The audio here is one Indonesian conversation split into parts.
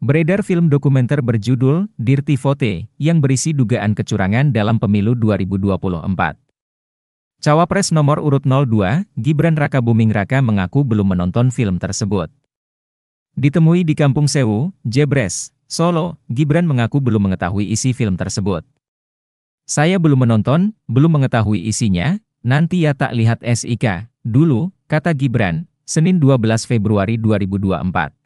Beredar film dokumenter berjudul Dirty Vote yang berisi dugaan kecurangan dalam pemilu 2024. Cawapres nomor urut 02, Gibran Raka Buming Raka mengaku belum menonton film tersebut. Ditemui di Kampung Sewu, Jebres, Solo, Gibran mengaku belum mengetahui isi film tersebut. Saya belum menonton, belum mengetahui isinya, nanti ya tak lihat SIK, dulu, kata Gibran, Senin 12 Februari 2024.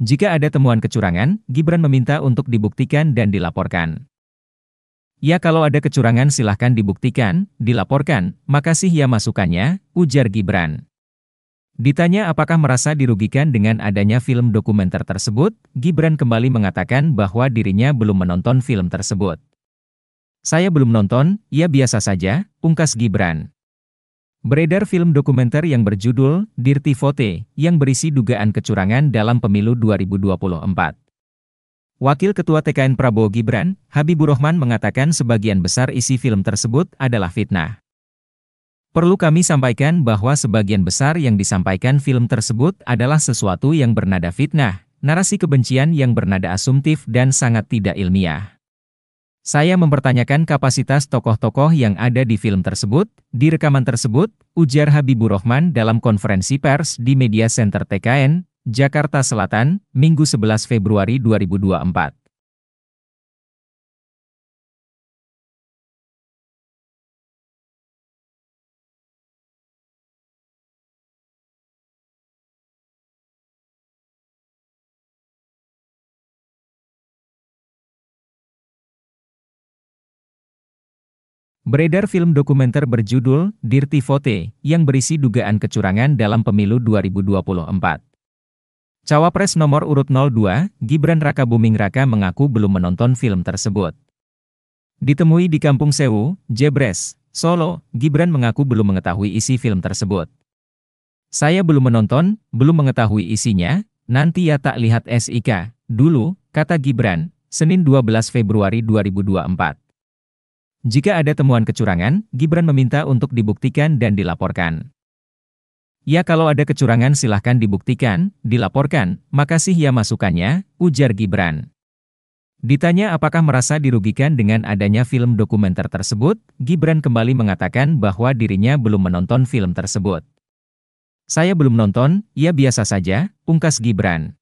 Jika ada temuan kecurangan, Gibran meminta untuk dibuktikan dan dilaporkan. Ya kalau ada kecurangan silahkan dibuktikan, dilaporkan, makasih ya masukannya, ujar Gibran. Ditanya apakah merasa dirugikan dengan adanya film dokumenter tersebut, Gibran kembali mengatakan bahwa dirinya belum menonton film tersebut. Saya belum nonton, ya biasa saja, pungkas Gibran. Beredar film dokumenter yang berjudul Dirty Vote yang berisi dugaan kecurangan dalam pemilu 2024. Wakil Ketua TKN Prabowo Gibran, Habibur Rahman mengatakan sebagian besar isi film tersebut adalah fitnah. Perlu kami sampaikan bahwa sebagian besar yang disampaikan film tersebut adalah sesuatu yang bernada fitnah, narasi kebencian yang bernada asumtif dan sangat tidak ilmiah. Saya mempertanyakan kapasitas tokoh-tokoh yang ada di film tersebut, di rekaman tersebut, ujar Habibur Rahman dalam konferensi pers di Media Center TKN, Jakarta Selatan, Minggu 11 Februari 2024. Beredar film dokumenter berjudul Dirty Vote yang berisi dugaan kecurangan dalam pemilu 2024. Cawapres nomor urut 02, Gibran Raka Buming Raka mengaku belum menonton film tersebut. Ditemui di Kampung Sewu, Jebres, Solo, Gibran mengaku belum mengetahui isi film tersebut. Saya belum menonton, belum mengetahui isinya, nanti ya tak lihat SIK, dulu, kata Gibran, Senin 12 Februari 2024. Jika ada temuan kecurangan, Gibran meminta untuk dibuktikan dan dilaporkan. Ya kalau ada kecurangan silahkan dibuktikan, dilaporkan, makasih ya masukannya, ujar Gibran. Ditanya apakah merasa dirugikan dengan adanya film dokumenter tersebut, Gibran kembali mengatakan bahwa dirinya belum menonton film tersebut. Saya belum nonton, ya biasa saja, pungkas Gibran.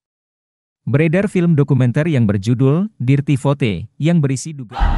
Beredar film dokumenter yang berjudul Dirty Vote, yang berisi dugaan.